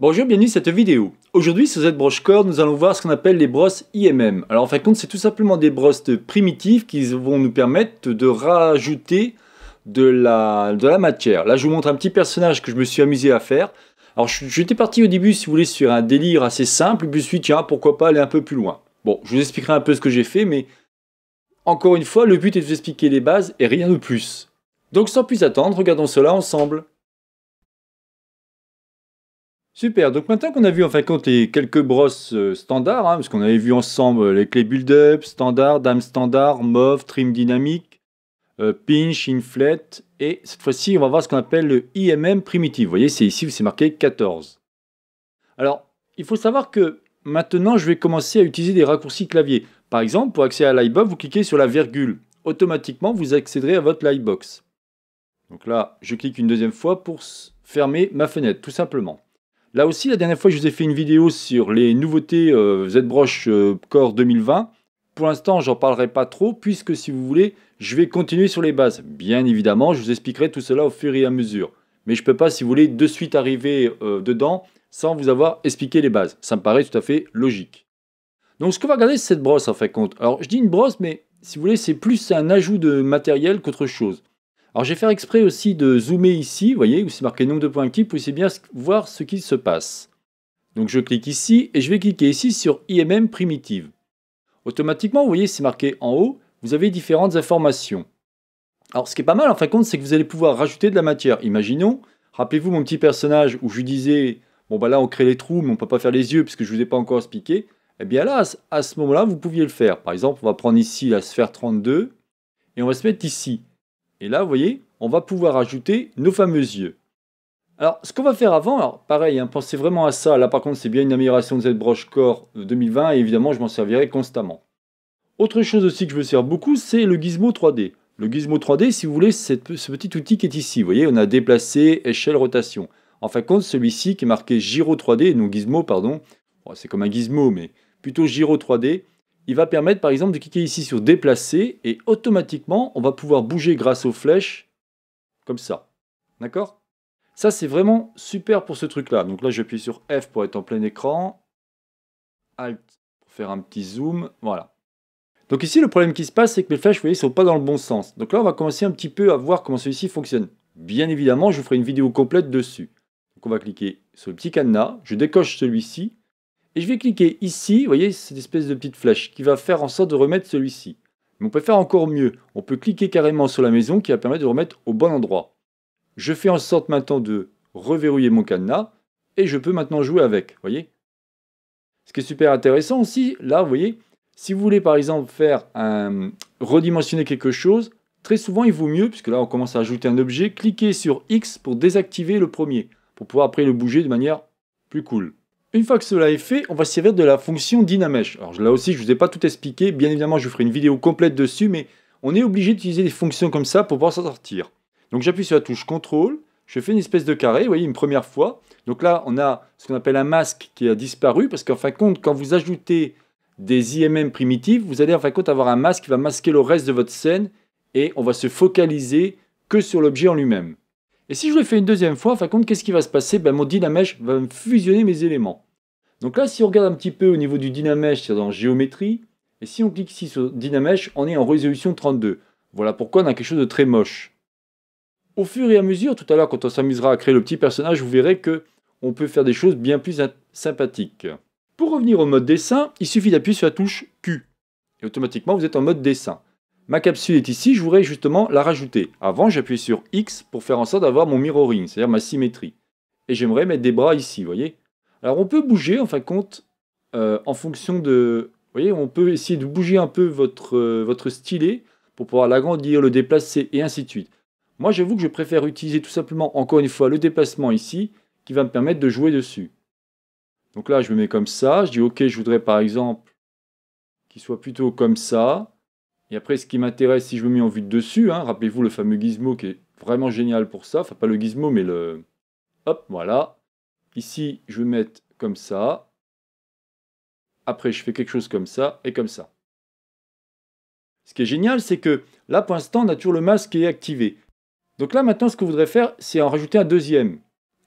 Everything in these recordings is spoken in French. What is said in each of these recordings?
Bonjour, bienvenue dans cette vidéo. Aujourd'hui sur cette broche corde, nous allons voir ce qu'on appelle les brosses IMM. Alors en fin de compte, c'est tout simplement des brosses primitives qui vont nous permettre de rajouter de la, de la matière. Là, je vous montre un petit personnage que je me suis amusé à faire. Alors j'étais parti au début, si vous voulez, sur un délire assez simple, puis je suis tiens, pourquoi pas aller un peu plus loin. Bon, je vous expliquerai un peu ce que j'ai fait, mais encore une fois, le but est de vous expliquer les bases et rien de plus. Donc sans plus attendre, regardons cela ensemble. Super, donc maintenant qu'on a vu en fin de compte quelques brosses standard, euh, standards, hein, parce qu'on avait vu ensemble euh, les clés build-up, standard, dame standard, MOV, trim dynamique, euh, pinch, inflet, et cette fois-ci on va voir ce qu'on appelle le IMM primitive Vous voyez, c'est ici, c'est marqué 14. Alors, il faut savoir que maintenant je vais commencer à utiliser des raccourcis clavier. Par exemple, pour accéder à l'iBox, vous cliquez sur la virgule. Automatiquement, vous accéderez à votre lightbox. Donc là, je clique une deuxième fois pour fermer ma fenêtre, tout simplement. Là aussi, la dernière fois, je vous ai fait une vidéo sur les nouveautés euh, ZBrush Core 2020. Pour l'instant, j'en parlerai pas trop, puisque si vous voulez, je vais continuer sur les bases. Bien évidemment, je vous expliquerai tout cela au fur et à mesure. Mais je ne peux pas, si vous voulez, de suite arriver euh, dedans sans vous avoir expliqué les bases. Ça me paraît tout à fait logique. Donc ce que va regarder, cette brosse en fait compte. Alors je dis une brosse, mais si vous voulez, c'est plus un ajout de matériel qu'autre chose. Alors je vais faire exprès aussi de zoomer ici, vous voyez, où c'est marqué nombre de points actifs, pour essayer bien voir ce qui se passe. Donc je clique ici et je vais cliquer ici sur IMM primitive. Automatiquement, vous voyez, c'est marqué en haut, vous avez différentes informations. Alors ce qui est pas mal en fin de compte, c'est que vous allez pouvoir rajouter de la matière. Imaginons, rappelez-vous mon petit personnage où je disais, bon bah là on crée les trous, mais on ne peut pas faire les yeux puisque je ne vous ai pas encore expliqué. Eh bien là, à ce moment-là, vous pouviez le faire. Par exemple, on va prendre ici la sphère 32 et on va se mettre ici. Et là, vous voyez, on va pouvoir ajouter nos fameux yeux. Alors, ce qu'on va faire avant, pareil, hein, pensez vraiment à ça. Là, par contre, c'est bien une amélioration de ZBrush Core 2020 et évidemment, je m'en servirai constamment. Autre chose aussi que je me sers beaucoup, c'est le Gizmo 3D. Le Gizmo 3D, si vous voulez, c'est ce petit outil qui est ici. Vous voyez, on a déplacé échelle rotation. En fin de compte, celui-ci qui est marqué Giro 3D, non Gizmo, pardon, c'est comme un Gizmo, mais plutôt Giro 3D, il va permettre par exemple de cliquer ici sur déplacer et automatiquement on va pouvoir bouger grâce aux flèches comme ça. D'accord Ça c'est vraiment super pour ce truc là. Donc là j'appuie sur F pour être en plein écran. Alt pour faire un petit zoom. Voilà. Donc ici le problème qui se passe c'est que mes flèches vous voyez sont pas dans le bon sens. Donc là on va commencer un petit peu à voir comment celui-ci fonctionne. Bien évidemment je vous ferai une vidéo complète dessus. Donc on va cliquer sur le petit cadenas. Je décoche celui-ci et je vais cliquer ici, vous voyez, cette espèce de petite flèche qui va faire en sorte de remettre celui-ci. Mais on peut faire encore mieux. On peut cliquer carrément sur la maison qui va permettre de remettre au bon endroit. Je fais en sorte maintenant de reverrouiller mon cadenas et je peux maintenant jouer avec, vous voyez. Ce qui est super intéressant aussi, là, vous voyez, si vous voulez par exemple faire un, redimensionner quelque chose, très souvent il vaut mieux, puisque là on commence à ajouter un objet, cliquer sur X pour désactiver le premier, pour pouvoir après le bouger de manière plus cool. Une fois que cela est fait, on va se servir de la fonction dynamesh. Alors là aussi, je ne vous ai pas tout expliqué. Bien évidemment, je vous ferai une vidéo complète dessus, mais on est obligé d'utiliser des fonctions comme ça pour pouvoir s'en sortir. Donc j'appuie sur la touche CTRL, je fais une espèce de carré, vous voyez, une première fois. Donc là, on a ce qu'on appelle un masque qui a disparu, parce qu'en fin de compte, quand vous ajoutez des IMM primitives, vous allez en fin de compte avoir un masque qui va masquer le reste de votre scène, et on va se focaliser que sur l'objet en lui-même. Et si je le fais une deuxième fois, par compte, qu'est-ce qui va se passer ben, Mon dynamèche va me fusionner mes éléments. Donc là, si on regarde un petit peu au niveau du dynamèche, c'est dans géométrie. Et si on clique ici sur dynamèche, on est en résolution 32. Voilà pourquoi on a quelque chose de très moche. Au fur et à mesure, tout à l'heure, quand on s'amusera à créer le petit personnage, vous verrez que on peut faire des choses bien plus sympathiques. Pour revenir au mode dessin, il suffit d'appuyer sur la touche Q. Et automatiquement, vous êtes en mode dessin ma capsule est ici, je voudrais justement la rajouter. Avant, j'appuie sur X pour faire en sorte d'avoir mon mirroring, c'est-à-dire ma symétrie. Et j'aimerais mettre des bras ici, vous voyez Alors on peut bouger, en fin de compte, euh, en fonction de... Vous voyez, on peut essayer de bouger un peu votre, euh, votre stylet pour pouvoir l'agrandir, le déplacer, et ainsi de suite. Moi, j'avoue que je préfère utiliser tout simplement, encore une fois, le déplacement ici, qui va me permettre de jouer dessus. Donc là, je me mets comme ça, je dis OK, je voudrais par exemple qu'il soit plutôt comme ça. Et après, ce qui m'intéresse, si je me mets en vue de dessus, hein, rappelez-vous le fameux gizmo qui est vraiment génial pour ça. Enfin, pas le gizmo, mais le... Hop, voilà. Ici, je vais mettre comme ça. Après, je fais quelque chose comme ça et comme ça. Ce qui est génial, c'est que là, pour l'instant, on a toujours le masque qui est activé. Donc là, maintenant, ce que vous voudrez faire, c'est en rajouter un deuxième.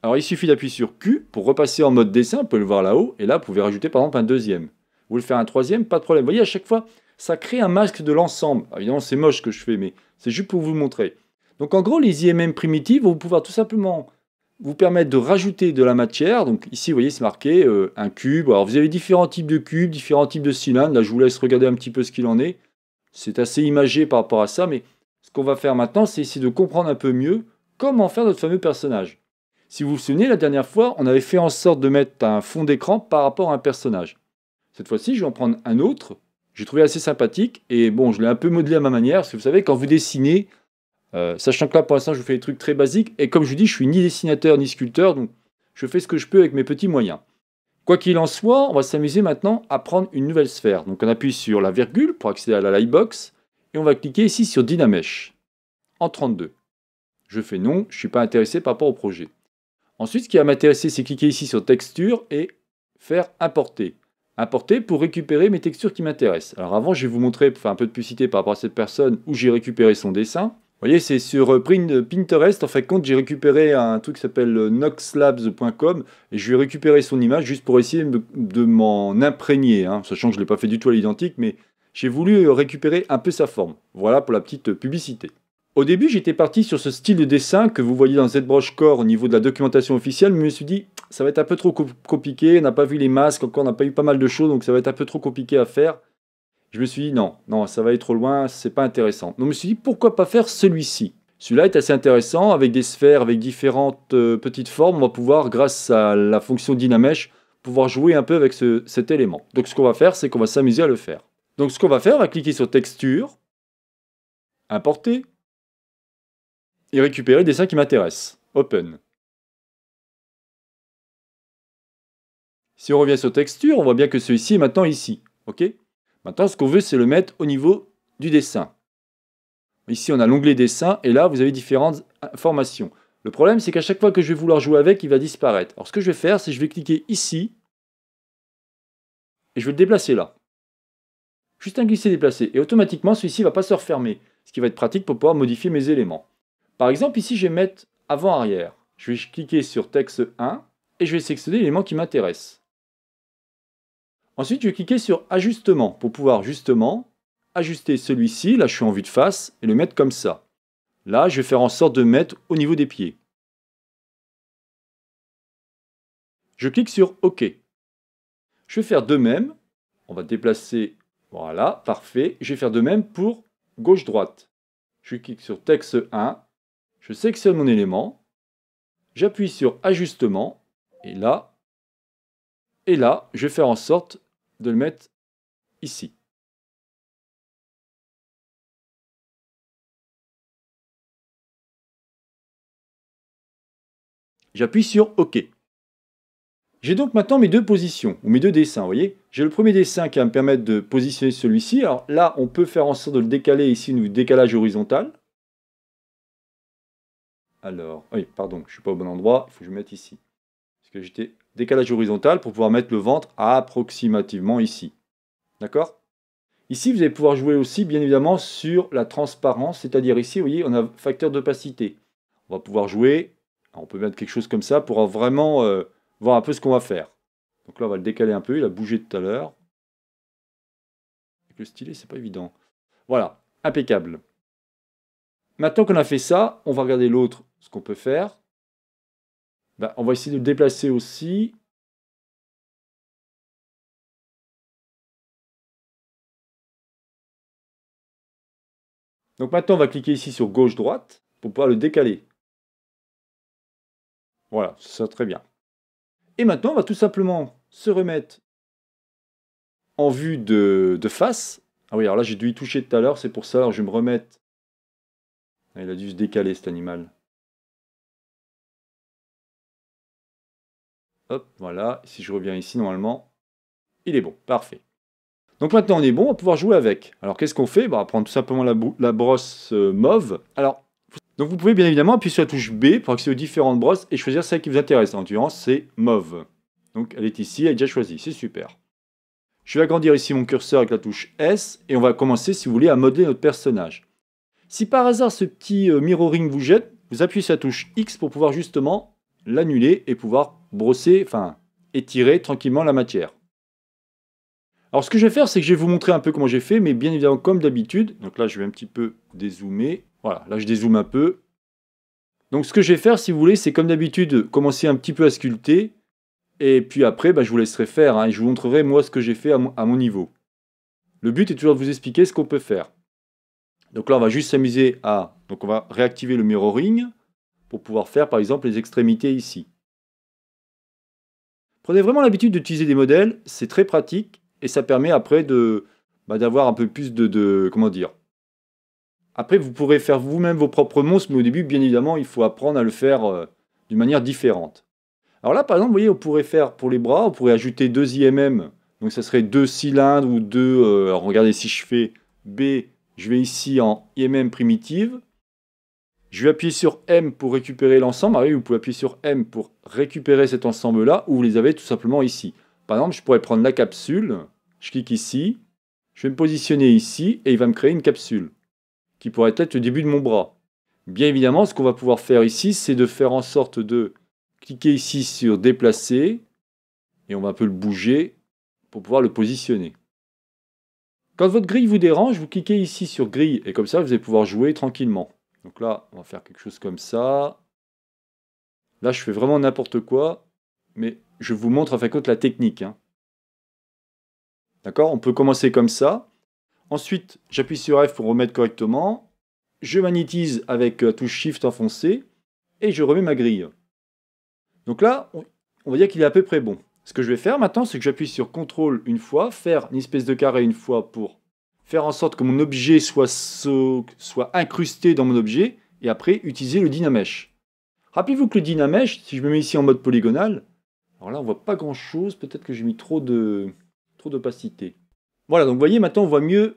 Alors, il suffit d'appuyer sur Q pour repasser en mode dessin. Vous pouvez le voir là-haut. Et là, vous pouvez rajouter, par exemple, un deuxième. Vous voulez faire un troisième, pas de problème. Vous voyez, à chaque fois, ça crée un masque de l'ensemble. Évidemment, c'est moche ce que je fais, mais c'est juste pour vous montrer. Donc en gros, les IMM primitives vont pouvoir tout simplement vous permettre de rajouter de la matière. Donc ici, vous voyez, c'est marqué euh, un cube. Alors vous avez différents types de cubes, différents types de cylindres. Là, je vous laisse regarder un petit peu ce qu'il en est. C'est assez imagé par rapport à ça, mais ce qu'on va faire maintenant, c'est essayer de comprendre un peu mieux comment faire notre fameux personnage. Si vous vous souvenez, la dernière fois, on avait fait en sorte de mettre un fond d'écran par rapport à un personnage. Cette fois-ci, je vais en prendre un autre j'ai trouvé assez sympathique. Et bon, je l'ai un peu modelé à ma manière, parce que vous savez, quand vous dessinez, euh, sachant que là, pour l'instant, je vous fais des trucs très basiques, et comme je vous dis, je suis ni dessinateur ni sculpteur, donc je fais ce que je peux avec mes petits moyens. Quoi qu'il en soit, on va s'amuser maintenant à prendre une nouvelle sphère. Donc on appuie sur la virgule pour accéder à la lightbox, et on va cliquer ici sur Dynamesh, en 32. Je fais non, je ne suis pas intéressé par rapport au projet. Ensuite, ce qui va m'intéresser, c'est cliquer ici sur Texture et faire Importer apporter pour récupérer mes textures qui m'intéressent. Alors avant, je vais vous montrer, pour faire un peu de publicité par rapport à cette personne, où j'ai récupéré son dessin. Vous voyez, c'est sur euh, euh, Pinterest. En fait, quand j'ai récupéré un truc qui s'appelle euh, noxlabs.com et je lui ai récupéré son image juste pour essayer de m'en imprégner. Hein, sachant que je ne l'ai pas fait du tout à l'identique, mais j'ai voulu récupérer un peu sa forme. Voilà pour la petite publicité. Au début, j'étais parti sur ce style de dessin que vous voyez dans ZBrush Core au niveau de la documentation officielle, mais je me suis dit, ça va être un peu trop compliqué, on n'a pas vu les masques, encore on n'a pas eu pas mal de choses, donc ça va être un peu trop compliqué à faire. Je me suis dit, non, non, ça va aller trop loin, c'est pas intéressant. Donc je me suis dit, pourquoi pas faire celui-ci Celui-là est assez intéressant, avec des sphères, avec différentes euh, petites formes, on va pouvoir, grâce à la fonction Dynamesh, pouvoir jouer un peu avec cet élément. Donc ce qu'on va faire, c'est qu'on va s'amuser à le faire. Donc ce qu'on va faire, on va cliquer sur Texture, Importer, et récupérer des dessin qui m'intéressent. Open. Si on revient sur texture, on voit bien que celui-ci est maintenant ici. OK Maintenant, ce qu'on veut, c'est le mettre au niveau du dessin. Ici, on a l'onglet dessin, et là, vous avez différentes formations. Le problème, c'est qu'à chaque fois que je vais vouloir jouer avec, il va disparaître. Alors, ce que je vais faire, c'est que je vais cliquer ici, et je vais le déplacer là. Juste un glisser-déplacer, et automatiquement, celui-ci ne va pas se refermer, ce qui va être pratique pour pouvoir modifier mes éléments. Par exemple, ici, je vais mettre avant-arrière. Je vais cliquer sur texte 1 et je vais sélectionner l'élément qui m'intéresse. Ensuite, je vais cliquer sur ajustement pour pouvoir justement ajuster celui-ci. Là, je suis en vue de face et le mettre comme ça. Là, je vais faire en sorte de mettre au niveau des pieds. Je clique sur OK. Je vais faire de même. On va déplacer. Voilà, parfait. Je vais faire de même pour gauche-droite. Je clique sur texte 1 je sélectionne mon élément, j'appuie sur ajustement, et là, et là, je vais faire en sorte de le mettre ici. J'appuie sur OK. J'ai donc maintenant mes deux positions, ou mes deux dessins, vous voyez J'ai le premier dessin qui va me permettre de positionner celui-ci. Alors là, on peut faire en sorte de le décaler ici, nous décalage horizontal. Alors, oui, pardon, je suis pas au bon endroit, il faut que je me mette ici. Parce que j'étais décalage horizontal pour pouvoir mettre le ventre approximativement ici. D'accord Ici, vous allez pouvoir jouer aussi, bien évidemment, sur la transparence, c'est-à-dire ici, vous voyez, on a facteur d'opacité. On va pouvoir jouer, on peut mettre quelque chose comme ça pour vraiment euh, voir un peu ce qu'on va faire. Donc là, on va le décaler un peu, il a bougé tout à l'heure. le stylet, c'est pas évident. Voilà, impeccable. Maintenant qu'on a fait ça, on va regarder l'autre ce qu'on peut faire, bah, on va essayer de le déplacer aussi. Donc maintenant, on va cliquer ici sur gauche-droite pour pouvoir le décaler. Voilà, ça très bien. Et maintenant, on va tout simplement se remettre en vue de, de face. Ah oui, alors là, j'ai dû y toucher tout à l'heure, c'est pour ça. Alors, je vais me remettre. Ah, il a dû se décaler, cet animal. Hop, voilà. Si je reviens ici, normalement, il est bon. Parfait. Donc maintenant, on est bon, on va pouvoir jouer avec. Alors, qu'est-ce qu'on fait bah, On va prendre tout simplement la, brosse euh, mauve. Alors, donc vous pouvez bien évidemment appuyer sur la touche B pour accéder aux différentes brosses et choisir celle qui vous intéresse. En l'occurrence, c'est mauve. Donc, elle est ici, elle est déjà choisie. C'est super. Je vais agrandir ici mon curseur avec la touche S et on va commencer, si vous voulez, à modeler notre personnage. Si par hasard ce petit euh, mirroring vous jette, vous appuyez sur la touche X pour pouvoir justement l'annuler et pouvoir brosser, enfin, étirer tranquillement la matière. Alors ce que je vais faire, c'est que je vais vous montrer un peu comment j'ai fait, mais bien évidemment comme d'habitude, donc là je vais un petit peu dézoomer, voilà, là je dézoome un peu. Donc ce que je vais faire, si vous voulez, c'est comme d'habitude, commencer un petit peu à sculpter, et puis après, bah, je vous laisserai faire, hein, et je vous montrerai moi ce que j'ai fait à mon, à mon niveau. Le but est toujours de vous expliquer ce qu'on peut faire. Donc là, on va juste s'amuser à... Donc on va réactiver le mirroring pour pouvoir faire par exemple les extrémités ici. Prenez vraiment l'habitude d'utiliser des modèles, c'est très pratique et ça permet après bah, d'avoir un peu plus de, de, comment dire. Après vous pourrez faire vous-même vos propres monstres, mais au début bien évidemment il faut apprendre à le faire euh, d'une manière différente. Alors là par exemple vous voyez on pourrait faire pour les bras, on pourrait ajouter deux IMM, donc ça serait deux cylindres ou deux. Euh, alors regardez si je fais B, je vais ici en IMM primitive, je vais appuyer sur M pour récupérer l'ensemble. Ah vous pouvez appuyer sur M pour récupérer cet ensemble-là, ou vous les avez tout simplement ici. Par exemple, je pourrais prendre la capsule, je clique ici, je vais me positionner ici, et il va me créer une capsule, qui pourrait être le début de mon bras. Bien évidemment, ce qu'on va pouvoir faire ici, c'est de faire en sorte de cliquer ici sur déplacer, et on va un peu le bouger pour pouvoir le positionner. Quand votre grille vous dérange, vous cliquez ici sur grille, et comme ça, vous allez pouvoir jouer tranquillement. Donc là, on va faire quelque chose comme ça. Là, je fais vraiment n'importe quoi, mais je vous montre en fait la technique. Hein. D'accord On peut commencer comme ça. Ensuite, j'appuie sur F pour remettre correctement. Je magnétise avec la euh, touche Shift enfoncé et je remets ma grille. Donc là, on va dire qu'il est à peu près bon. Ce que je vais faire maintenant, c'est que j'appuie sur CTRL une fois, faire une espèce de carré une fois pour faire en sorte que mon objet soit, incrusté dans mon objet, et après utiliser le dynamèche. Rappelez-vous que le dynamèche, si je me mets ici en mode polygonal, alors là on voit pas grand chose, peut-être que j'ai mis trop de trop d'opacité. Voilà, donc vous voyez maintenant on voit mieux.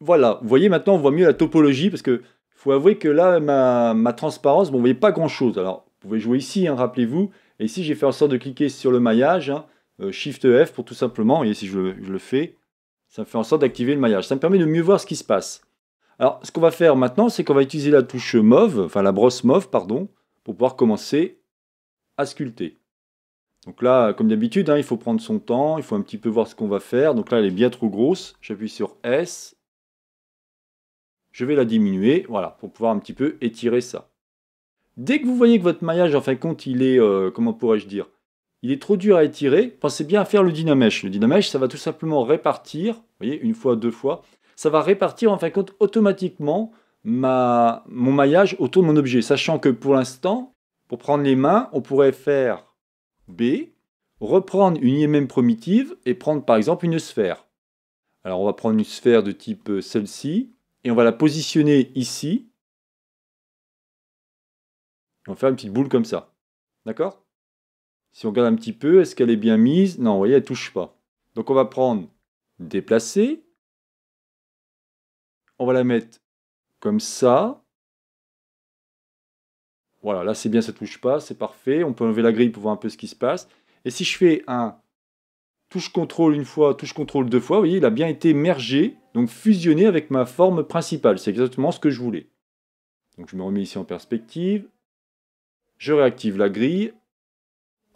Voilà, vous voyez maintenant on voit mieux la topologie, parce que faut avouer que là ma, transparence, bon, vous voyez pas grand chose. Alors vous pouvez jouer ici, hein, rappelez-vous, et ici j'ai fait en sorte de cliquer sur le maillage, hein, euh, Shift F pour tout simplement, et si je le fais, ça fait en sorte d'activer le maillage. Ça me permet de mieux voir ce qui se passe. Alors, ce qu'on va faire maintenant, c'est qu'on va utiliser la touche mauve, enfin la brosse mauve, pardon, pour pouvoir commencer à sculpter. Donc là, comme d'habitude, hein, il faut prendre son temps, il faut un petit peu voir ce qu'on va faire. Donc là, elle est bien trop grosse. J'appuie sur S. Je vais la diminuer, voilà, pour pouvoir un petit peu étirer ça. Dès que vous voyez que votre maillage, en fin de compte, il est, euh, comment pourrais-je dire, il est trop dur à étirer, pensez bien à faire le dynamèche. Le dynamèche, ça va tout simplement répartir, vous voyez, une fois, deux fois, ça va répartir en fin de compte automatiquement mon maillage autour de mon objet, sachant que pour l'instant, pour prendre les mains, on pourrait faire B, reprendre une IMM primitive et prendre par exemple une sphère. Alors on va prendre une sphère de type euh, celle-ci et on va la positionner ici. On va faire une petite boule comme ça. D'accord si on regarde un petit peu, est-ce qu'elle est bien mise Non, vous voyez, elle ne touche pas. Donc on va prendre déplacer. On va la mettre comme ça. Voilà, là c'est bien, ça ne touche pas, c'est parfait. On peut enlever la grille pour voir un peu ce qui se passe. Et si je fais un touche contrôle une fois, touche contrôle deux fois, vous voyez, il a bien été mergé, donc fusionné avec ma forme principale. C'est exactement ce que je voulais. Donc je me remets ici en perspective. Je réactive la grille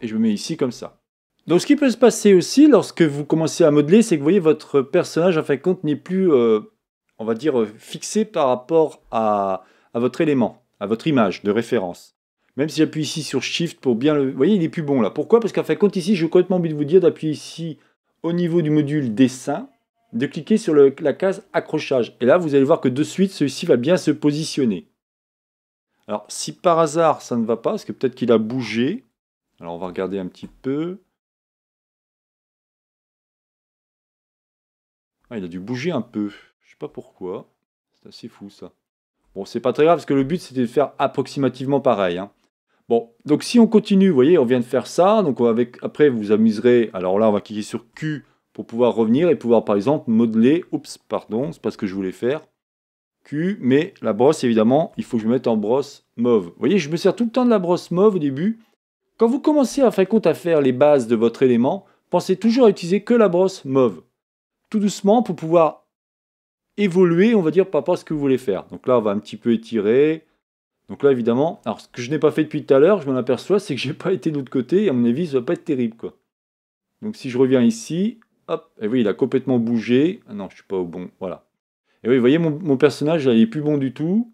et je me mets ici comme ça. Donc ce qui peut se passer aussi lorsque vous commencez à modeler, c'est que vous voyez votre personnage en fin de compte n'est plus, euh, on va dire, euh, fixé par rapport à, votre élément, à votre image de référence. Même si j'appuie ici sur Shift pour bien le... Vous voyez, il est plus bon là. Pourquoi Parce qu'en fin de compte ici, j'ai complètement envie de vous dire d'appuyer ici au niveau du module dessin, de cliquer sur la case accrochage. Et là, vous allez voir que de suite, celui-ci va bien se positionner. Alors si par hasard ça ne va pas, parce que peut-être qu'il a bougé, alors on va regarder un petit peu. Ah, il a dû bouger un peu. Je sais pas pourquoi. C'est assez fou ça. Bon, c'est pas très grave parce que le but c'était de faire approximativement pareil. Hein. Bon, donc si on continue, vous voyez, on vient de faire ça. Donc avec, après, vous amuserez. Alors là, on va cliquer sur Q pour pouvoir revenir et pouvoir, par exemple, modeler. Oups, pardon, c'est pas ce que je voulais faire. Q, mais la brosse, évidemment, il faut que je me mette en brosse mauve. Vous voyez, je me sers tout le temps de la brosse mauve au début. Quand vous commencez à faire compte à faire les bases de votre élément, pensez toujours à utiliser que la brosse mauve. Tout doucement pour pouvoir évoluer, on va dire, par rapport à ce que vous voulez faire. Donc là, on va un petit peu étirer. Donc là, évidemment, alors ce que je n'ai pas fait depuis tout à l'heure, je m'en aperçois, c'est que je n'ai pas été de l'autre côté, et à mon avis, ça va pas être terrible, quoi. Donc si je reviens ici, hop, et oui, il a complètement bougé. Ah non, je ne suis pas au bon, voilà. Et oui, vous voyez, mon, personnage, il n'est plus bon du tout.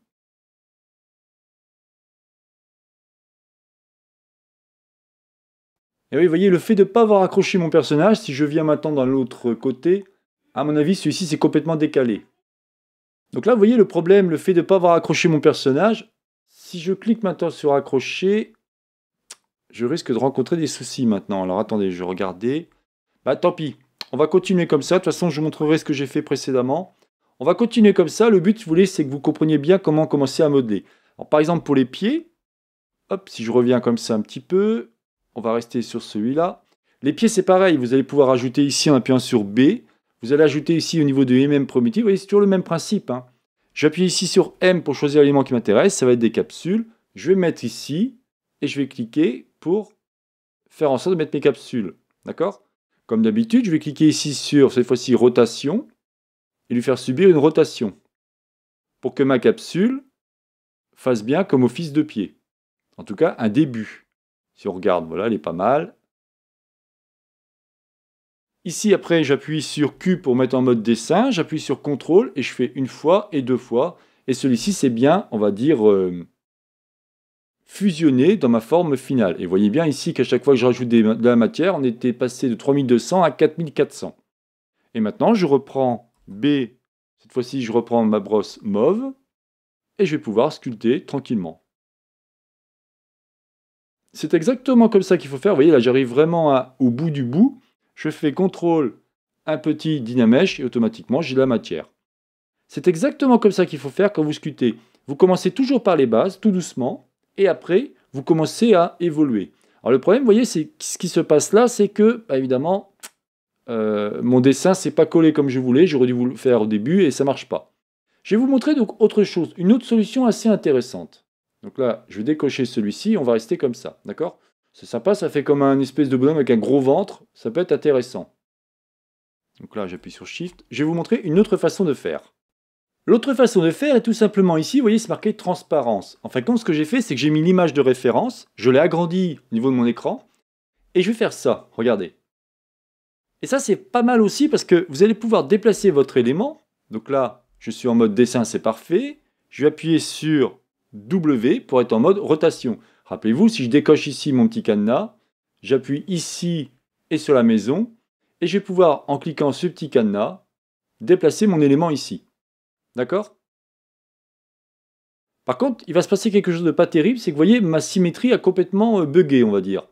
Et oui, vous voyez, le fait de ne pas avoir accroché mon personnage, si je viens maintenant dans l'autre côté, à mon avis, celui-ci s'est complètement décalé. Donc là, vous voyez le problème, le fait de ne pas avoir accroché mon personnage. Si je clique maintenant sur accrocher, je risque de rencontrer des soucis maintenant. Alors attendez, je vais regarder. Bah tant pis, on va continuer comme ça. De toute façon, je vous montrerai ce que j'ai fait précédemment. On va continuer comme ça. Le but, vous voulez, c'est que vous compreniez bien comment commencer à modeler. par exemple, pour les pieds, hop, si je reviens comme ça un petit peu, on va rester sur celui-là. Les pieds, c'est pareil. Vous allez pouvoir ajouter ici en appuyant sur B. Vous allez ajouter ici au niveau de MM primitif. Vous voyez, c'est toujours le même principe. Hein. J'appuie ici sur M pour choisir l'élément qui m'intéresse. Ça va être des capsules. Je vais mettre ici et je vais cliquer pour faire en sorte de mettre mes capsules. D'accord Comme d'habitude, je vais cliquer ici sur, cette fois-ci, rotation et lui faire subir une rotation pour que ma capsule fasse bien comme office de pied. En tout cas, un début. Si on regarde, voilà, elle est pas mal. Ici, après, j'appuie sur Q pour mettre en mode dessin, j'appuie sur CTRL et je fais une fois et deux fois. Et celui-ci, c'est bien, on va dire, euh, fusionné dans ma forme finale. Et voyez bien ici qu'à chaque fois que je rajoute de la matière, on était passé de 3200 à 4400. Et maintenant, je reprends B, cette fois-ci, je reprends ma brosse mauve, et je vais pouvoir sculpter tranquillement. C'est exactement comme ça qu'il faut faire. Vous voyez, là, j'arrive vraiment au bout du bout. Je fais contrôle un petit dynamèche et automatiquement, j'ai la matière. C'est exactement comme ça qu'il faut faire quand vous scutez. Vous commencez toujours par les bases, tout doucement, et après, vous commencez à évoluer. Alors le problème, vous voyez, c'est ce qui se passe là, c'est que, bah, évidemment, euh, mon dessin s'est pas collé comme je voulais, j'aurais dû vous le faire au début et ça ne marche pas. Je vais vous montrer donc autre chose, une autre solution assez intéressante. Donc là, je vais décocher celui-ci, on va rester comme ça, d'accord C'est sympa, ça fait comme un espèce de bonhomme avec un gros ventre, ça peut être intéressant. Donc là, j'appuie sur Shift, je vais vous montrer une autre façon de faire. L'autre façon de faire est tout simplement ici, vous voyez, c'est marqué transparence. En fin de compte, ce que j'ai fait, c'est que j'ai mis l'image de référence, je l'ai agrandie au niveau de mon écran, et je vais faire ça, regardez. Et ça, c'est pas mal aussi parce que vous allez pouvoir déplacer votre élément. Donc là, je suis en mode dessin, c'est parfait. Je vais appuyer sur W pour être en mode rotation. Rappelez-vous, si je décoche ici mon petit cadenas, j'appuie ici et sur la maison, et je vais pouvoir, en cliquant ce petit cadenas, déplacer mon élément ici. D'accord Par contre, il va se passer quelque chose de pas terrible, c'est que vous voyez, ma symétrie a complètement euh, bugué, on va dire.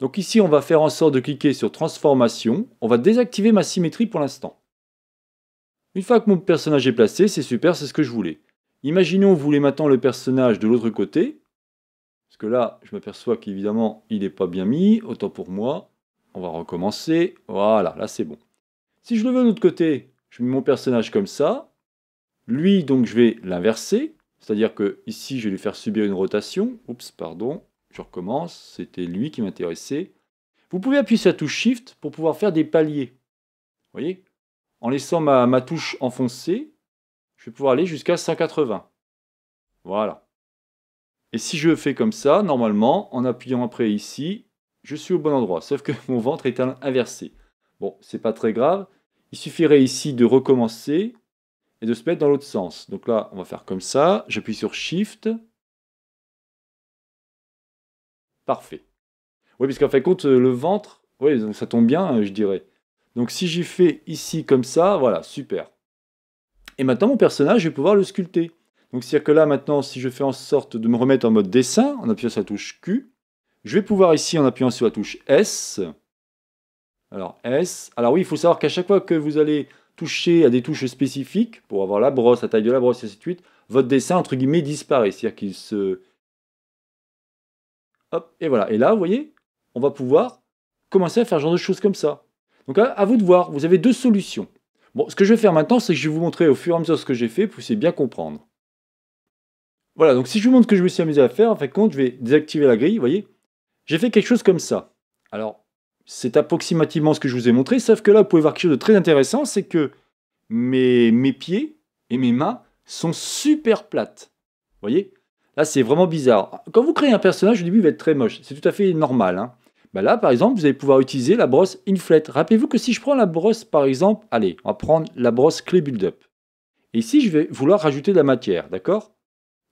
Donc ici, on va faire en sorte de cliquer sur Transformation. On va désactiver ma symétrie pour l'instant. Une fois que mon personnage est placé, c'est super, c'est ce que je voulais. Imaginons, vous voulez maintenant le personnage de l'autre côté. Parce que là, je m'aperçois qu'évidemment, il n'est pas bien mis. Autant pour moi. On va recommencer. Voilà, là c'est bon. Si je le veux de l'autre côté, je mets mon personnage comme ça. Lui, donc, je vais l'inverser. C'est-à-dire que ici, je vais lui faire subir une rotation. Oups, pardon. Je recommence. C'était lui qui m'intéressait. Vous pouvez appuyer sur la touche Shift pour pouvoir faire des paliers. Vous voyez En laissant ma, ma touche enfoncée, je vais pouvoir aller jusqu'à 180. Voilà. Et si je fais comme ça, normalement, en appuyant après ici, je suis au bon endroit, sauf que mon ventre est inversé. Bon, c'est pas très grave. Il suffirait ici de recommencer et de se mettre dans l'autre sens. Donc là, on va faire comme ça. J'appuie sur Shift. Parfait. Oui, puisqu'en fait compte, euh, le ventre, oui, ça tombe bien, euh, je dirais. Donc si j'y fais ici comme ça, voilà, super. Et maintenant, mon personnage, je vais pouvoir le sculpter. Donc, c'est-à-dire que là, maintenant, si je fais en sorte de me remettre en mode dessin, en appuyant sur la touche Q, je vais pouvoir ici, en appuyant sur la touche S, alors S, alors oui, il faut savoir qu'à chaque fois que vous allez toucher à des touches spécifiques, pour avoir la brosse, la taille de la brosse, et ainsi de suite, votre dessin, entre guillemets, disparaît. C'est-à-dire qu'il se... Hop, et voilà. Et là, vous voyez, on va pouvoir commencer à faire ce genre de choses comme ça. Donc là, à vous de voir, vous avez deux solutions. Bon, ce que je vais faire maintenant, c'est que je vais vous montrer au fur et à mesure ce que j'ai fait pour essayer de bien comprendre. Voilà, donc si je vous montre ce que je me suis amusé à faire, en fait, compte, je vais désactiver la grille, vous voyez J'ai fait quelque chose comme ça. Alors, c'est approximativement ce que je vous ai montré, sauf que là, vous pouvez voir quelque chose de très intéressant, c'est que mes, mes pieds et mes mains sont super plates. Vous voyez Là, c'est vraiment bizarre. Quand vous créez un personnage, au début, il va être très moche. C'est tout à fait normal. Hein bah là, par exemple, vous allez pouvoir utiliser la brosse Inflate. Rappelez-vous que si je prends la brosse, par exemple, allez, on va prendre la brosse Clay Build Up. ici, je vais vouloir rajouter de la matière, d'accord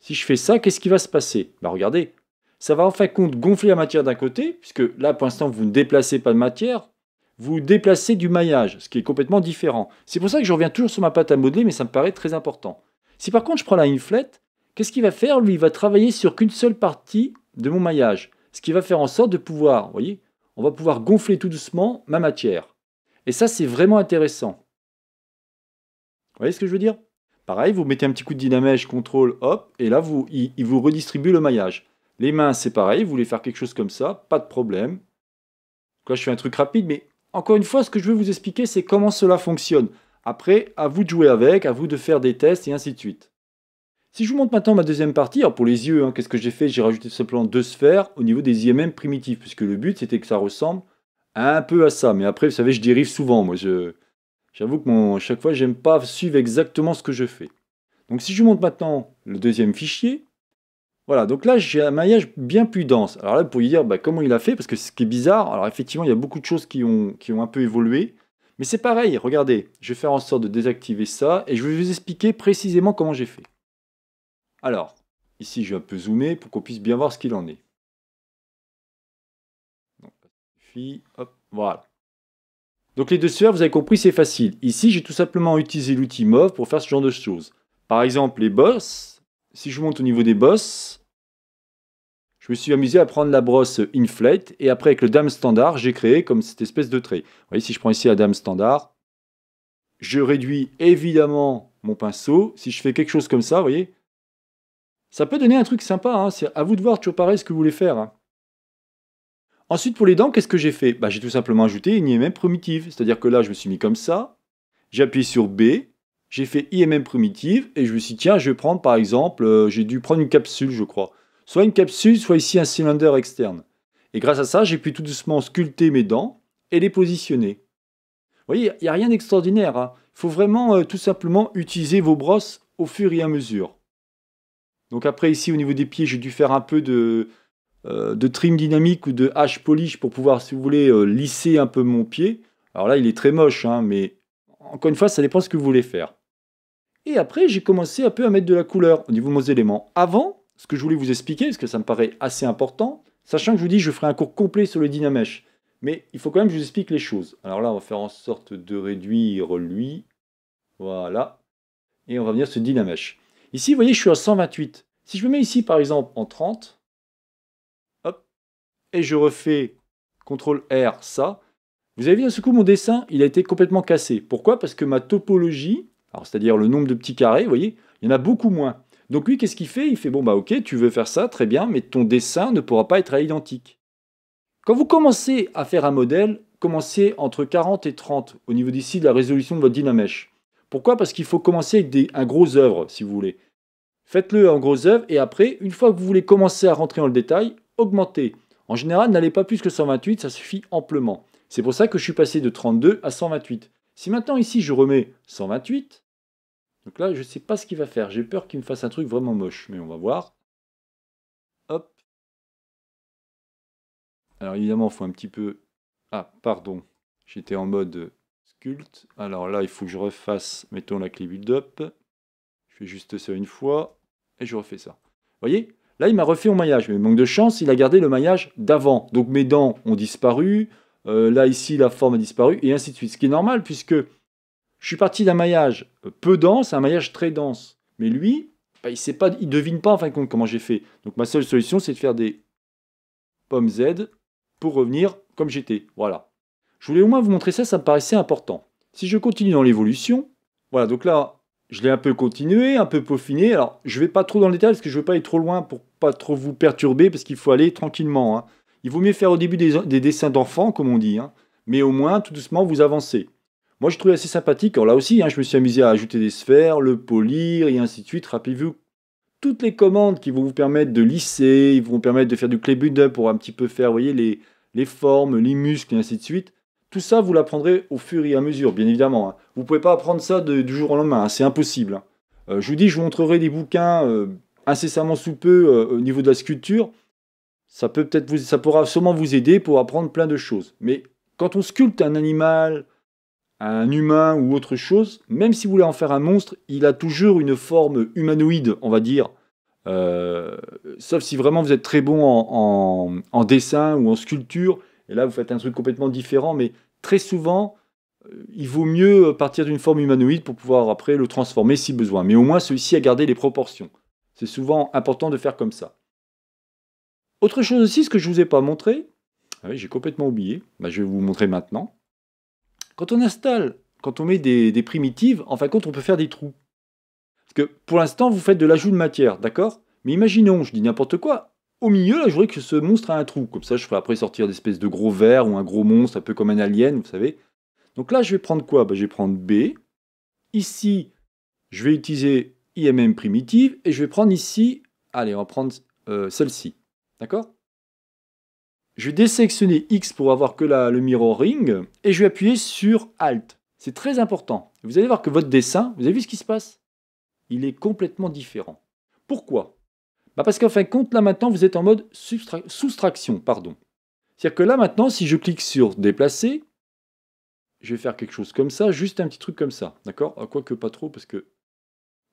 Si je fais ça, qu'est-ce qui va se passer bah, Regardez, ça va en fin compte gonfler la matière d'un côté, puisque là, pour l'instant, vous ne déplacez pas de matière, vous déplacez du maillage, ce qui est complètement différent. C'est pour ça que je reviens toujours sur ma pâte à modeler, mais ça me paraît très important. Si par contre, je prends la Inflate, qu'est-ce qu'il va faire Lui, il va travailler sur qu'une seule partie de mon maillage. Ce qui va faire en sorte de pouvoir, vous voyez, on va pouvoir gonfler tout doucement ma matière. Et ça, c'est vraiment intéressant. Vous voyez ce que je veux dire Pareil, vous mettez un petit coup de dynamèche, contrôle, hop, et là, vous, il, il vous redistribue le maillage. Les mains, c'est pareil, vous voulez faire quelque chose comme ça, pas de problème. Là, je fais un truc rapide, mais encore une fois, ce que je veux vous expliquer, c'est comment cela fonctionne. Après, à vous de jouer avec, à vous de faire des tests, et ainsi de suite. Si je vous montre maintenant ma deuxième partie, alors pour les yeux, hein, qu'est-ce que j'ai fait J'ai rajouté ce simplement deux sphères au niveau des IMM primitifs, puisque le but c'était que ça ressemble un peu à ça. Mais après, vous savez, je dérive souvent. Moi, j'avoue que chaque fois, j'aime pas suivre exactement ce que je fais. Donc si je vous montre maintenant le deuxième fichier, voilà, donc là j'ai un maillage bien plus dense. Alors là, vous pourriez dire bah, comment il a fait, parce que ce qui est bizarre, alors effectivement, il y a beaucoup de choses qui ont, qui ont un peu évolué. Mais c'est pareil, regardez, je vais faire en sorte de désactiver ça et je vais vous expliquer précisément comment j'ai fait. Alors, ici, je vais un peu zoomer pour qu'on puisse bien voir ce qu'il en est. Donc, voilà. Donc les deux sphères, vous avez compris, c'est facile. Ici, j'ai tout simplement utilisé l'outil Move pour faire ce genre de choses. Par exemple, les bosses. Si je monte au niveau des bosses, je me suis amusé à prendre la brosse Inflate et après avec le dame standard, j'ai créé comme cette espèce de trait. Vous voyez, si je prends ici la dame standard, je réduis évidemment mon pinceau. Si je fais quelque chose comme ça, vous voyez, ça peut donner un truc sympa, hein, c'est à vous de voir toujours pareil ce que vous voulez faire. Hein. Ensuite, pour les dents, qu'est-ce que j'ai fait bah, J'ai tout simplement ajouté une IMM primitive. C'est-à-dire que là, je me suis mis comme ça, j'ai appuyé sur B, j'ai fait IMM primitive, et je me suis dit, tiens, je vais prendre par exemple, euh, j'ai dû prendre une capsule, je crois. Soit une capsule, soit ici un cylinder externe. Et grâce à ça, j'ai pu tout doucement sculpter mes dents et les positionner. Vous voyez, il n'y a rien d'extraordinaire. Hein. Il faut vraiment euh, tout simplement utiliser vos brosses au fur et à mesure. Donc après, ici, au niveau des pieds, j'ai dû faire un peu de, euh, de trim dynamique ou de hache polish pour pouvoir, si vous voulez, euh, lisser un peu mon pied. Alors là, il est très moche, hein, mais encore une fois, ça dépend ce que vous voulez faire. Et après, j'ai commencé un peu à mettre de la couleur au niveau de mes éléments. Avant, ce que je voulais vous expliquer, parce que ça me paraît assez important, sachant que je vous dis, je ferai un cours complet sur le dynamèche, Mais il faut quand même que je vous explique les choses. Alors là, on va faire en sorte de réduire lui. Voilà. Et on va venir sur dynamèche. Ici, vous voyez, je suis à 128. Si je me mets ici, par exemple, en 30, hop, et je refais CTRL-R, ça, vous avez vu, à ce coup, mon dessin, il a été complètement cassé. Pourquoi Parce que ma topologie, c'est-à-dire le nombre de petits carrés, vous voyez, il y en a beaucoup moins. Donc lui, qu'est-ce qu'il fait Il fait, bon, bah ok, tu veux faire ça, très bien, mais ton dessin ne pourra pas être à l'identique. Quand vous commencez à faire un modèle, commencez entre 40 et 30 au niveau d'ici de la résolution de votre dynamèche. Pourquoi Parce qu'il faut commencer avec des, un gros œuvre, si vous voulez. Faites-le en gros œuvre et après, une fois que vous voulez commencer à rentrer dans le détail, augmentez. En général, n'allez pas plus que 128, ça suffit amplement. C'est pour ça que je suis passé de 32 à 128. Si maintenant ici je remets 128, donc là je ne sais pas ce qu'il va faire, j'ai peur qu'il me fasse un truc vraiment moche, mais on va voir. Hop. Alors évidemment, il faut un petit peu... Ah, pardon, j'étais en mode sculpt. Alors là, il faut que je refasse, mettons la clé build-up. Je fais juste ça une fois et je refais ça. Vous voyez Là, il m'a refait mon maillage, mais manque de chance, il a gardé le maillage d'avant. Donc mes dents ont disparu, euh, là, ici, la forme a disparu, et ainsi de suite. Ce qui est normal, puisque je suis parti d'un maillage peu dense à un maillage très dense. Mais lui, bah, il sait pas, il devine pas en fin de compte comment j'ai fait. Donc ma seule solution, c'est de faire des pommes Z pour revenir comme j'étais. Voilà. Je voulais au moins vous montrer ça, ça me paraissait important. Si je continue dans l'évolution, voilà, donc là, je l'ai un peu continué, un peu peaufiné. Alors, je ne vais pas trop dans le détail parce que je ne veux pas aller trop loin pour pas trop vous perturber parce qu'il faut aller tranquillement. Hein. Il vaut mieux faire au début des, dessins d'enfants, comme on dit, hein, mais au moins, tout doucement, vous avancez. Moi, je trouvais assez sympathique. Alors là aussi, hein, je me suis amusé à ajouter des sphères, le polir et ainsi de suite. Rappelez-vous, toutes les commandes qui vont vous permettre de lisser, ils vont vous permettre de faire du clay pour un petit peu faire, vous voyez, les, les formes, les muscles et ainsi de suite. Tout ça, vous l'apprendrez au fur et à mesure, bien évidemment. Hein. Vous ne pouvez pas apprendre ça du jour au lendemain, hein, c'est impossible. Hein. Euh, je vous dis, je vous montrerai des bouquins euh, incessamment sous peu euh, au niveau de la sculpture. Ça, peut peut-être vous, ça pourra sûrement vous aider pour apprendre plein de choses. Mais quand on sculpte un animal, un humain ou autre chose, même si vous voulez en faire un monstre, il a toujours une forme humanoïde, on va dire. sauf si vraiment vous êtes très bon en, en, en dessin ou en sculpture, et là, vous faites un truc complètement différent, mais très souvent, euh, il vaut mieux euh, partir d'une forme humanoïde pour pouvoir après le transformer si besoin. Mais au moins, celui-ci a gardé les proportions. C'est souvent important de faire comme ça. Autre chose aussi, ce que je ne vous ai pas montré, ah j'ai complètement oublié, bah, je vais vous montrer maintenant. Quand on installe, quand on met des, des primitives, en fin de compte, on peut faire des trous. Parce que pour l'instant, vous faites de l'ajout de matière, d'accord Mais imaginons, je dis n'importe quoi, au milieu, là, je voudrais que ce monstre a un trou. Comme ça, je ferai après sortir d'espèces de gros verres ou un gros monstre, un peu comme un alien, vous savez. Donc là, je vais prendre quoi bah, Je vais prendre B. Ici, je vais utiliser IMM primitive. Et je vais prendre ici, allez, on va prendre euh, celle-ci. D'accord Je vais désélectionner X pour avoir que la, le mirroring. Et je vais appuyer sur Alt. C'est très important. Vous allez voir que votre dessin, vous avez vu ce qui se passe Il est complètement différent. Pourquoi bah Parce qu'en fin de compte, là maintenant, vous êtes en mode soustraction. pardon. C'est-à-dire que là maintenant, si je clique sur déplacer, je vais faire quelque chose comme ça, juste un petit truc comme ça. D'accord ah, Quoique pas trop, parce que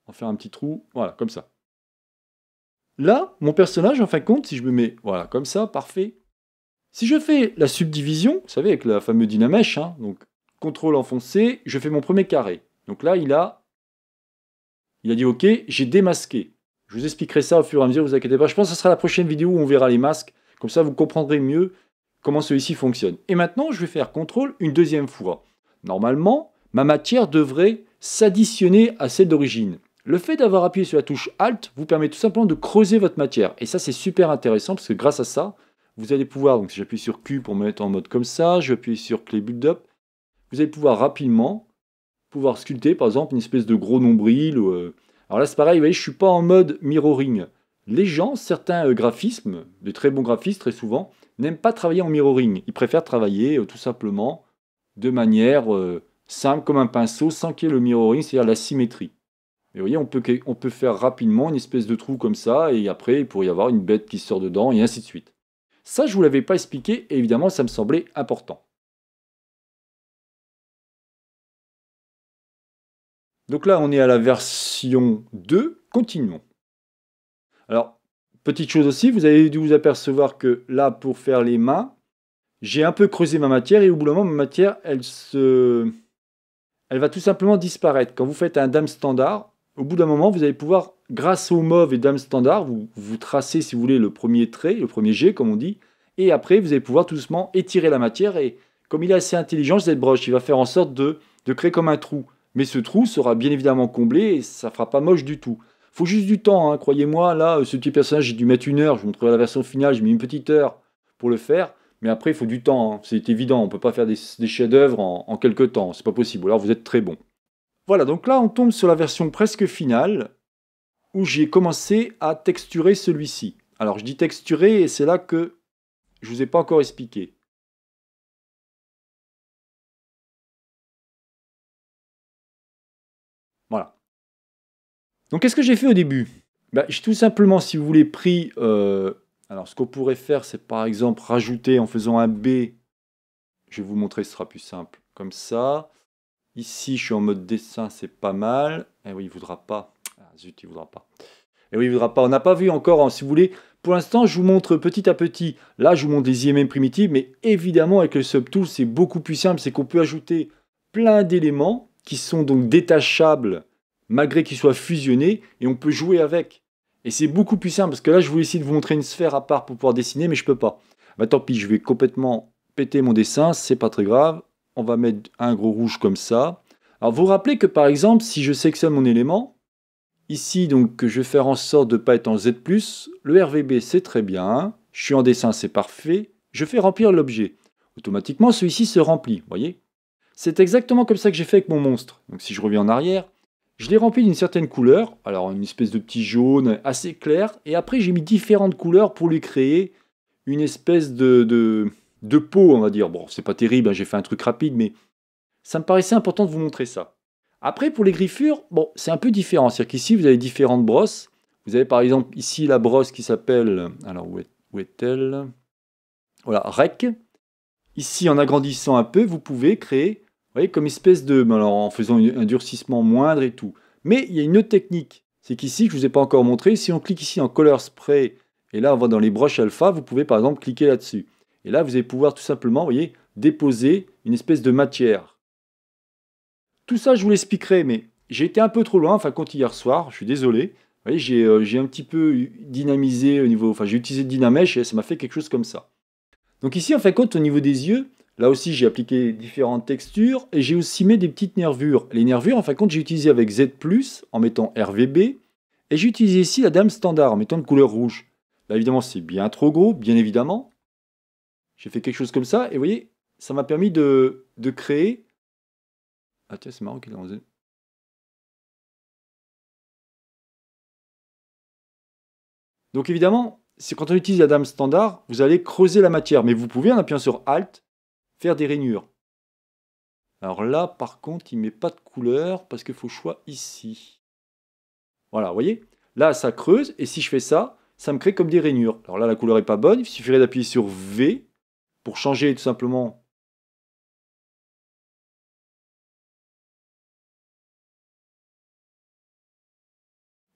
en faire un petit trou, voilà, comme ça. Là, mon personnage, en fin de compte, si je me mets, voilà, comme ça, parfait. Si je fais la subdivision, vous savez, avec la fameuse dynamèche, hein, donc contrôle enfoncé, je fais mon premier carré. Donc là, il a, il a dit OK, j'ai démasqué. Je vous expliquerai ça au fur et à mesure, vous inquiétez pas. Je pense que ce sera la prochaine vidéo où on verra les masques. Comme ça, vous comprendrez mieux comment celui-ci fonctionne. Et maintenant, je vais faire contrôle une deuxième fois. Normalement, ma matière devrait s'additionner à celle d'origine. Le fait d'avoir appuyé sur la touche Alt vous permet tout simplement de creuser votre matière. Et ça, c'est super intéressant parce que grâce à ça, vous allez pouvoir, donc si j'appuie sur Q pour me mettre en mode comme ça, je vais appuyer sur clé build up, vous allez pouvoir rapidement pouvoir sculpter par exemple une espèce de gros nombril ou euh, alors là, c'est pareil, vous voyez, je suis pas en mode mirroring. Les gens, certains euh, graphismes, de très bons graphistes très souvent, n'aiment pas travailler en mirroring. Ils préfèrent travailler euh, tout simplement de manière euh, simple, comme un pinceau, sans qu'il y ait le mirroring, c'est-à-dire la symétrie. Et vous voyez, on peut, on peut faire rapidement une espèce de trou comme ça, et après, il pourrait y avoir une bête qui sort dedans, et ainsi de suite. Ça, je ne vous l'avais pas expliqué, et évidemment, ça me semblait important. Donc là, on est à la version 2. Continuons. Alors, petite chose aussi, vous avez dû vous apercevoir que là, pour faire les mains, j'ai un peu creusé ma matière et au bout d'un moment, ma matière, elle, se... elle va tout simplement disparaître. Quand vous faites un dame standard, au bout d'un moment, vous allez pouvoir, grâce aux mauve et dame standard, vous, vous tracez, si vous voulez, le premier trait, le premier jet, comme on dit, et après, vous allez pouvoir tout doucement étirer la matière et comme il est assez intelligent, cette broche, il va faire en sorte de, de créer comme un trou. Mais ce trou sera bien évidemment comblé et ça fera pas moche du tout. Faut juste du temps, hein, croyez-moi, là, euh, ce petit personnage, j'ai dû mettre une heure, je vous montrerai la version finale, j'ai mis une petite heure pour le faire, mais après, il faut du temps, hein. c'est évident, on ne peut pas faire des, chefs-d'œuvre en, en, quelques temps, c'est pas possible, alors vous êtes très bon. Voilà, donc là, on tombe sur la version presque finale, où j'ai commencé à texturer celui-ci. Alors, je dis texturer, et c'est là que je vous ai pas encore expliqué. Donc qu'est-ce que j'ai fait au début ben, J'ai tout simplement, si vous voulez, pris... Euh, alors ce qu'on pourrait faire, c'est par exemple rajouter en faisant un B. Je vais vous montrer, ce sera plus simple. Comme ça. Ici, je suis en mode dessin, c'est pas mal. Eh oui, il voudra pas. Ah, zut, il voudra pas. Et eh oui, il voudra pas. On n'a pas vu encore, hein, si vous voulez. Pour l'instant, je vous montre petit à petit. Là, je vous montre des IMM primitives, mais évidemment, avec le subtool, c'est beaucoup plus simple. C'est qu'on peut ajouter plein d'éléments qui sont donc détachables malgré qu'ils soient fusionnés, et on peut jouer avec. Et c'est beaucoup plus simple, parce que là, je voulais essayer de vous montrer une sphère à part pour pouvoir dessiner, mais je peux pas. Bah tant pis, je vais complètement péter mon dessin, c'est pas très grave. On va mettre un gros rouge comme ça. Alors vous vous rappelez que par exemple, si je sélectionne mon élément, ici donc je vais faire en sorte de ne pas être en Z+, le RVB c'est très bien, je suis en dessin c'est parfait, je fais remplir l'objet. Automatiquement celui-ci se remplit, voyez C'est exactement comme ça que j'ai fait avec mon monstre. Donc si je reviens en arrière, je l'ai rempli d'une certaine couleur, alors une espèce de petit jaune assez clair, et après j'ai mis différentes couleurs pour lui créer une espèce de, de, peau, on va dire. Bon, c'est pas terrible, hein, j'ai fait un truc rapide, mais ça me paraissait important de vous montrer ça. Après, pour les griffures, bon, c'est un peu différent. C'est-à-dire qu'ici, vous avez différentes brosses. Vous avez par exemple ici la brosse qui s'appelle, alors où est-elle Voilà, REC. Ici, en agrandissant un peu, vous pouvez créer voyez, comme espèce de... alors, en faisant un durcissement moindre et tout. Mais il y a une autre technique. C'est qu'ici, je ne vous ai pas encore montré, si on clique ici en Color Spray, et là, on va dans les broches alpha, vous pouvez par exemple cliquer là-dessus. Et là, vous allez pouvoir tout simplement, voyez, déposer une espèce de matière. Tout ça, je vous l'expliquerai, mais j'ai été un peu trop loin, enfin, quand hier soir, je suis désolé. Vous voyez, j'ai euh, un petit peu dynamisé au niveau, enfin, j'ai utilisé dynamèche, et ça m'a fait quelque chose comme ça. Donc ici, en fin fait, de compte, au niveau des yeux, Là aussi, j'ai appliqué différentes textures et j'ai aussi mis des petites nervures. Les nervures, en fin de compte, j'ai utilisé avec Z+, en mettant RVB, et j'ai utilisé ici la dame standard en mettant de couleur rouge. Là, évidemment, c'est bien trop gros, bien évidemment. J'ai fait quelque chose comme ça, et vous voyez, ça m'a permis de, de créer... Ah tiens, c'est marrant qu'il est en Donc évidemment, c'est quand on utilise la dame standard, vous allez creuser la matière, mais vous pouvez en appuyant sur Alt, faire des rainures. Alors là, par contre, il ne met pas de couleur parce qu'il faut choix ici. Voilà, vous voyez Là, ça creuse, et si je fais ça, ça me crée comme des rainures. Alors là, la couleur est pas bonne, il suffirait d'appuyer sur V pour changer tout simplement.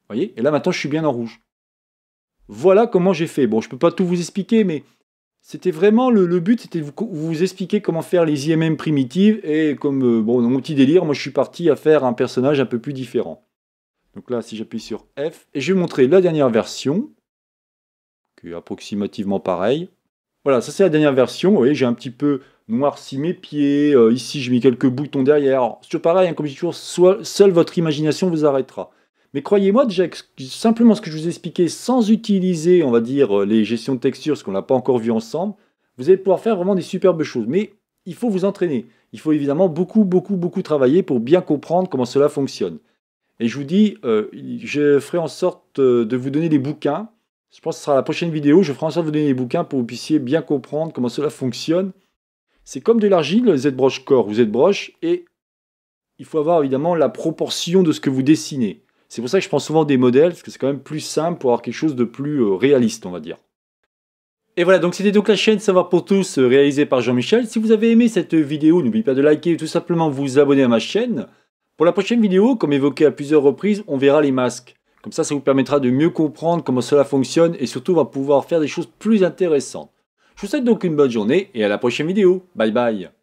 voyez Et là, maintenant, je suis bien en rouge. Voilà comment j'ai fait. Bon, je ne peux pas tout vous expliquer, mais c'était vraiment le, but, c'était vous, vous expliquer comment faire les IMM primitives. Et comme, euh, bon, dans mon petit délire, moi je suis parti à faire un personnage un peu plus différent. Donc là, si j'appuie sur F, et je vais montrer la dernière version, qui est approximativement pareil. Voilà, ça c'est la dernière version. Vous voyez, j'ai un petit peu noirci mes pieds. Euh, ici, j'ai mis quelques boutons derrière. c'est toujours pareil, hein, comme je dis toujours, seule votre imagination vous arrêtera. Mais croyez-moi, déjà, simplement ce que je vous ai expliqué, sans utiliser, on va dire, euh, les gestions de texture, ce qu'on n'a pas encore vu ensemble, vous allez pouvoir faire vraiment des superbes choses. Mais il faut vous entraîner. Il faut évidemment beaucoup, beaucoup, beaucoup travailler pour bien comprendre comment cela fonctionne. Et je vous dis, euh, je ferai en sorte euh, de vous donner des bouquins. Je pense que ce sera la prochaine vidéo. Je ferai en sorte de vous donner des bouquins pour que vous puissiez bien comprendre comment cela fonctionne. C'est comme de l'argile, vous êtes broche corps, vous êtes broche, et il faut avoir évidemment la proportion de ce que vous dessinez. C'est pour ça que je prends souvent des modèles, parce que c'est quand même plus simple pour avoir quelque chose de plus euh, réaliste, on va dire. Et voilà, donc c'était donc la chaîne Savoir pour tous euh, réalisée par Jean-Michel. Si vous avez aimé cette vidéo, n'oubliez pas de liker et tout simplement vous abonner à ma chaîne. Pour la prochaine vidéo, comme évoqué à plusieurs reprises, on verra les masques. Comme ça, ça vous permettra de mieux comprendre comment cela fonctionne et surtout on va pouvoir faire des choses plus intéressantes. Je vous souhaite donc une bonne journée et à la prochaine vidéo. Bye bye